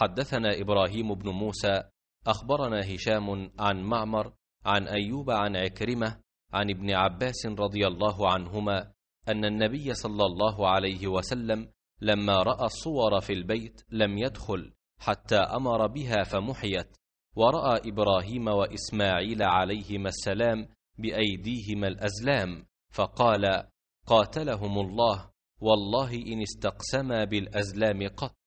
حدثنا إبراهيم بن موسى أخبرنا هشام عن معمر عن أيوب عن عكرمة عن ابن عباس رضي الله عنهما أن النبي صلى الله عليه وسلم لما رأى الصور في البيت لم يدخل حتى أمر بها فمحيت ورأى إبراهيم وإسماعيل عليهما السلام بأيديهما الأزلام فقال قاتلهم الله والله إن استقسما بالأزلام قط